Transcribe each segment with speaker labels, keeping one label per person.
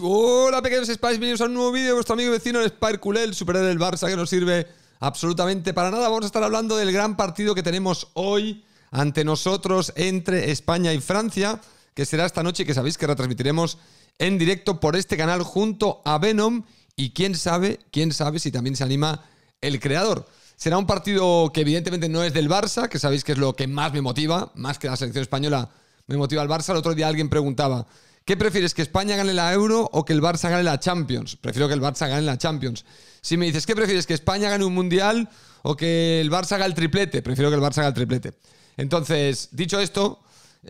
Speaker 1: Hola pequeños Spice, bienvenidos a un nuevo vídeo de vuestro amigo vecino el Spire el superhéroe del Barça que no sirve absolutamente para nada. Vamos a estar hablando del gran partido que tenemos hoy ante nosotros entre España y Francia, que será esta noche y que sabéis que retransmitiremos en directo por este canal junto a Venom y quién sabe, quién sabe si también se anima el creador. Será un partido que evidentemente no es del Barça, que sabéis que es lo que más me motiva, más que la selección española me motiva el Barça. El otro día alguien preguntaba, ¿Qué prefieres, que España gane la Euro o que el Barça gane la Champions? Prefiero que el Barça gane la Champions. Si me dices, ¿qué prefieres, que España gane un Mundial o que el Barça gane el triplete? Prefiero que el Barça gane el triplete. Entonces, dicho esto,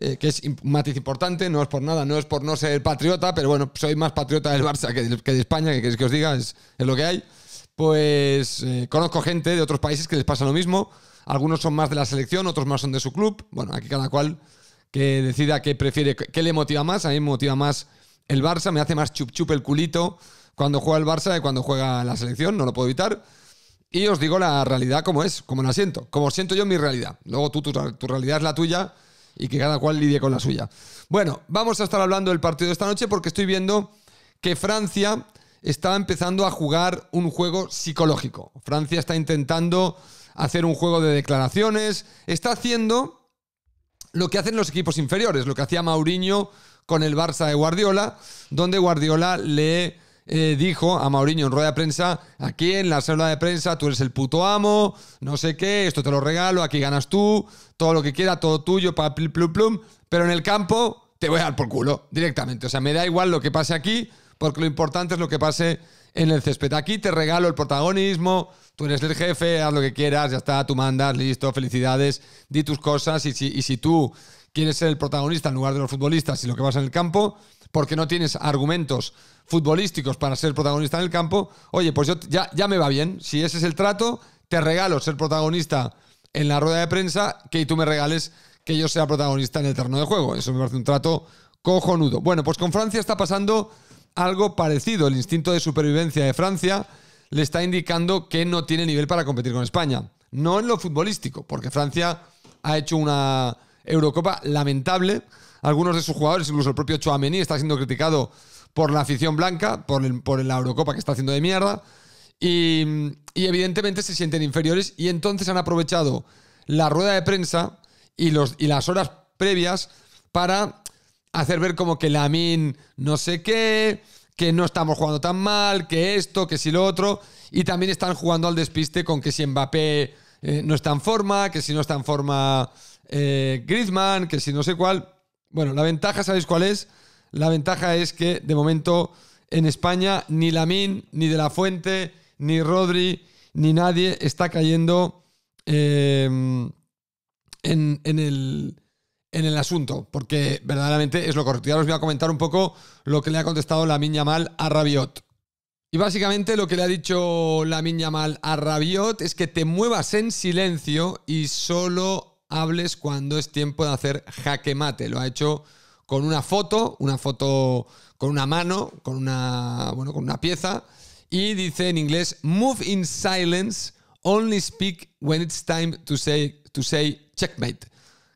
Speaker 1: eh, que es un matiz importante, no es por nada, no es por no ser patriota, pero bueno, soy más patriota del Barça que de, España, que que os diga, es, lo que hay. Pues eh, conozco gente de otros países que les pasa lo mismo. Algunos son más de la selección, otros más son de su club. Bueno, aquí cada cual que decida qué prefiere, qué le motiva más. A mí me motiva más el Barça, me hace más chup chup el culito cuando juega el Barça que cuando juega la selección, no lo puedo evitar. Y os digo la realidad como es, como la siento, como siento yo mi realidad. Luego tú, tu, tu realidad es la tuya y que cada cual lidie con la suya. Bueno, vamos a estar hablando del partido de esta noche porque estoy viendo que Francia está empezando a jugar un juego psicológico. Francia está intentando hacer un juego de declaraciones, está haciendo lo que hacen los equipos inferiores, lo que hacía Mourinho con el Barça de Guardiola, donde Guardiola le eh, dijo a Mauriño en rueda de prensa, aquí en la sala de prensa tú eres el puto amo, no sé qué, esto te lo regalo, aquí ganas tú, todo lo que quiera, todo tuyo, para plum, plum, pero en el campo te voy a dar por culo directamente. O sea, me da igual lo que pase aquí, porque lo importante es lo que pase en el césped. Aquí te regalo el protagonismo, tú eres el jefe, haz lo que quieras, ya está, tú mandas, listo, felicidades, di tus cosas y si, tú quieres ser el protagonista en lugar de los futbolistas y lo que vas en el campo, porque no tienes argumentos futbolísticos para ser protagonista en el campo, oye, pues yo ya, ya me va bien, si ese es el trato, te regalo ser protagonista en la rueda de prensa, que tú me regales que yo sea protagonista en el terreno de juego. Eso me parece un trato cojonudo. Bueno, pues con Francia está pasando algo parecido, el instinto de supervivencia de Francia le está indicando que no tiene nivel para competir con España. No en lo futbolístico, porque Francia ha hecho una Eurocopa lamentable. Algunos de sus jugadores, incluso el propio Chouameni, está siendo criticado por la afición blanca, por, la Eurocopa que está haciendo de mierda. Y, y evidentemente se sienten inferiores y entonces han aprovechado la rueda de prensa y, los, y las horas previas para hacer ver como que Lamin no sé qué, que no estamos jugando tan mal, que esto, que si lo otro, y también están jugando al despiste con que si Mbappé eh, no está en forma, que si no está en forma eh, Griezmann, que si no sé cuál. Bueno, la ventaja, ¿sabéis cuál es? La ventaja es que de momento en España ni Lamin, ni De La Fuente, ni Rodri, ni nadie está cayendo eh, en, en, el, en el asunto, porque verdaderamente es lo correcto. Ya os voy a comentar un poco lo que le ha contestado la miña mal a Rabiot. Y básicamente lo que le ha dicho la miña mal a Rabiot es que te muevas en silencio y solo hables cuando es tiempo de hacer jaque mate. Lo ha hecho con una foto, una foto con una mano, con una, bueno, con una pieza y dice en inglés move in silence, only speak when it's time to say to say checkmate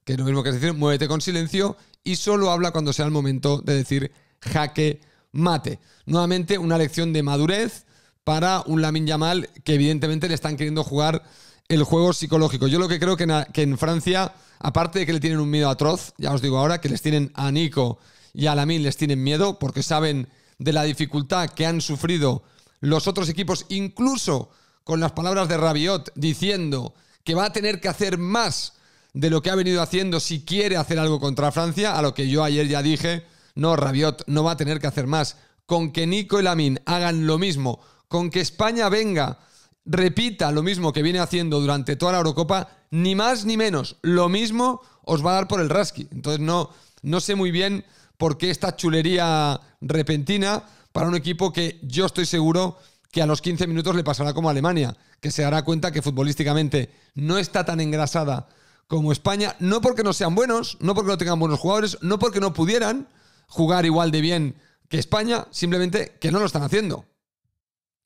Speaker 1: que es lo mismo que decir muévete con silencio y solo habla cuando sea el momento de decir jaque mate. Nuevamente una lección de madurez para un Lamin Yamal que evidentemente le están queriendo jugar el juego psicológico. Yo lo que creo que en, Francia, aparte de que le tienen un miedo atroz, ya os digo ahora que les tienen a Nico y a Lamin les tienen miedo porque saben de la dificultad que han sufrido los otros equipos, incluso con las palabras de Rabiot diciendo que va a tener que hacer más de lo que ha venido haciendo si quiere hacer algo contra Francia, a lo que yo ayer ya dije, no, Rabiot no va a tener que hacer más. Con que Nico y Lamín hagan lo mismo, con que España venga, repita lo mismo que viene haciendo durante toda la Eurocopa, ni más ni menos, lo mismo os va a dar por el Raski. Entonces no, no sé muy bien por qué esta chulería repentina para un equipo que yo estoy seguro que a los 15 minutos le pasará como a Alemania, que se dará cuenta que futbolísticamente no está tan engrasada como España, no porque no sean buenos, no porque no tengan buenos jugadores, no porque no pudieran jugar igual de bien que España, simplemente que no lo están haciendo.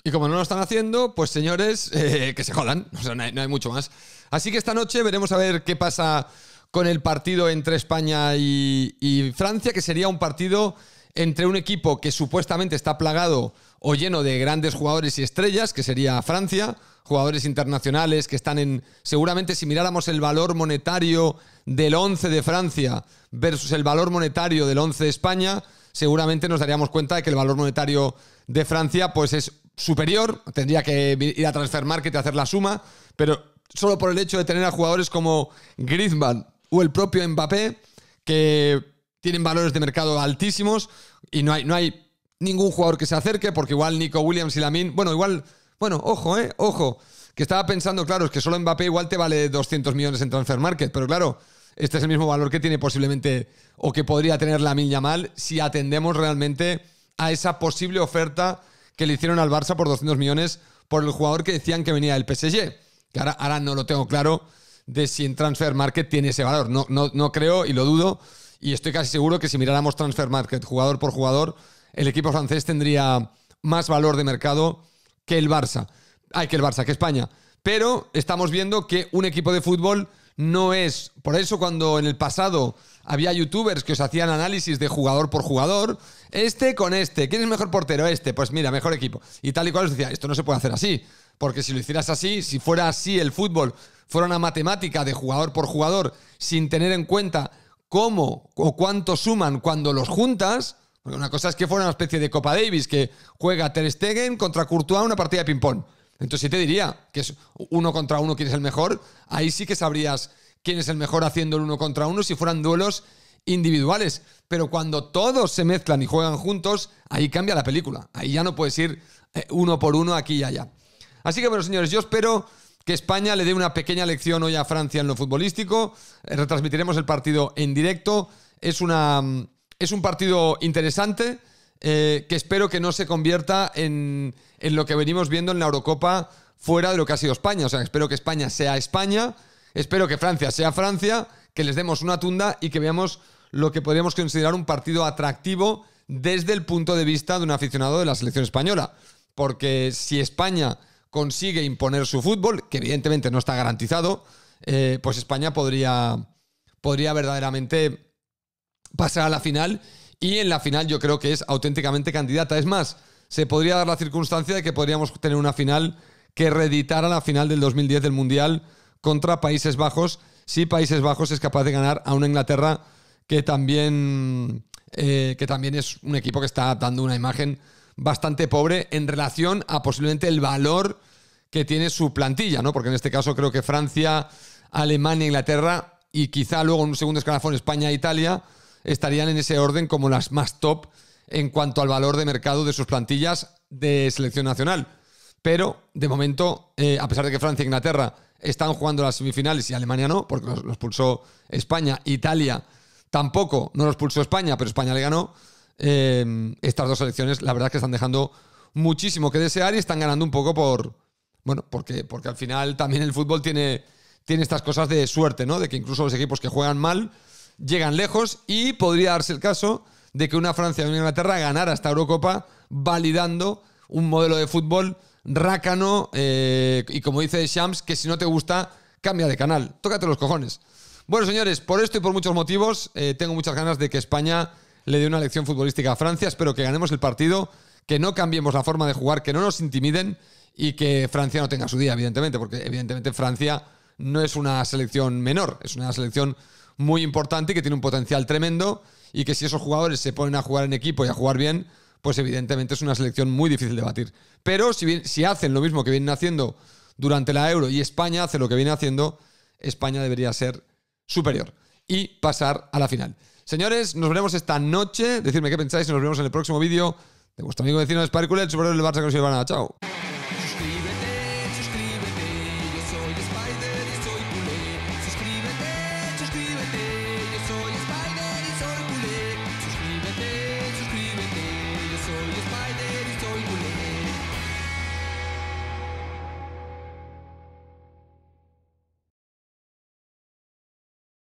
Speaker 1: Y como no lo están haciendo, pues señores, eh, que se jodan, no hay, mucho más. Así que esta noche veremos a ver qué pasa con el partido entre España y Francia, que sería un partido entre un equipo que supuestamente está plagado o lleno de grandes jugadores y estrellas, que sería Francia, jugadores internacionales que están en... Seguramente si miráramos el valor monetario del 11 de Francia versus el valor monetario del 11 de España, seguramente nos daríamos cuenta de que el valor monetario de Francia pues es superior, tendría que ir a Transfer Market y hacer la suma, pero solo por el hecho de tener a jugadores como Griezmann o el propio Mbappé, que tienen valores de mercado altísimos y no hay, no hay ningún jugador que se acerque, porque igual Nico Williams y Lamin, bueno, igual bueno, ojo, ¿eh? Ojo. Que estaba pensando, claro, es que solo Mbappé igual te vale 200 millones en transfer market, pero claro, este es el mismo valor que tiene posiblemente o que podría tener la Milla Mal si atendemos realmente a esa posible oferta que le hicieron al Barça por 200 millones por el jugador que decían que venía del PSG. Que ahora, no lo tengo claro de si en Transfer Market tiene ese valor. No, no, no creo y lo dudo. Y estoy casi seguro que si miráramos Transfer Market jugador por jugador, el equipo francés tendría más valor de mercado que el Barça. Ay, ah, que el Barça, que España. Pero estamos viendo que un equipo de fútbol no es. Por eso, cuando en el pasado había youtubers que os hacían análisis de jugador por jugador, este con este, ¿quién es mejor portero? Este, pues mira, mejor equipo. Y tal y cual os decía, esto no se puede hacer así. Porque si lo hicieras así, si fuera así el fútbol, fuera una matemática de jugador por jugador, sin tener en cuenta cómo o cuánto suman cuando los juntas, porque una cosa es que fuera una especie de Copa Davis, que juega Ter Stegen contra Courtois una partida de ping-pong. Entonces si te diría que es uno contra uno quién es el mejor. Ahí sí que sabrías quién es el mejor haciendo el uno contra uno si fueran duelos individuales. Pero cuando todos se mezclan y juegan juntos, ahí cambia la película. Ahí ya no puedes ir eh, uno por uno aquí y allá. Así que bueno, señores, yo espero que España le dé una pequeña lección hoy a Francia en lo futbolístico. Eh, retransmitiremos el partido en directo. Es una mm, es un partido interesante eh, que espero que no se convierta en, lo que venimos viendo en la Eurocopa fuera de lo que ha sido España. O sea, espero que España sea España, espero que Francia sea Francia, que les demos una tunda y que veamos lo que podríamos considerar un partido atractivo desde el punto de vista de un aficionado de la selección española. Porque si España consigue imponer su fútbol, que evidentemente no está garantizado, eh, pues España podría, podría verdaderamente pasar a la final y en la final yo creo que es auténticamente candidata. Es más, se podría dar la circunstancia de que podríamos tener una final que reeditara la final del 2010 del Mundial contra Países Bajos, si Países Bajos es capaz de ganar a una Inglaterra que también, eh, que también es un equipo que está dando una imagen bastante pobre en relación a posiblemente el valor que tiene su plantilla, ¿no? Porque en este caso creo que Francia, Alemania, Inglaterra y quizá luego en un segundo escalafón España e Italia estarían en ese orden como las más top en cuanto al valor de mercado de sus plantillas de selección nacional. Pero, de momento, eh, a pesar de que Francia e Inglaterra están jugando las semifinales y Alemania no, porque los, los pulsó España, Italia tampoco, no los pulsó España, pero España le ganó, eh, estas dos selecciones la verdad es que están dejando muchísimo que desear y están ganando un poco por, bueno, porque, porque al final también el fútbol tiene, tiene estas cosas de suerte, ¿no? De que incluso los equipos que juegan mal llegan lejos y podría darse el caso de que una Francia o una Inglaterra ganara esta Eurocopa validando un modelo de fútbol rácano eh, y como dice Shams, que si no te gusta, cambia de canal, tócate los cojones. Bueno, señores, por esto y por muchos motivos, eh, tengo muchas ganas de que España le dé una lección futbolística a Francia, espero que ganemos el partido, que no cambiemos la forma de jugar, que no nos intimiden y que Francia no tenga su día, evidentemente, porque evidentemente Francia no es una selección menor, es una selección muy importante, y que tiene un potencial tremendo y que si esos jugadores se ponen a jugar en equipo y a jugar bien, pues evidentemente es una selección muy difícil de batir. Pero si, bien, si hacen lo mismo que vienen haciendo durante la Euro y España hace lo que viene haciendo, España debería ser superior y pasar a la final. Señores, nos veremos esta noche. Decidme qué pensáis y nos vemos en el próximo vídeo de vuestro amigo vecino de Sparkle, el superior del Barça que nos Chao.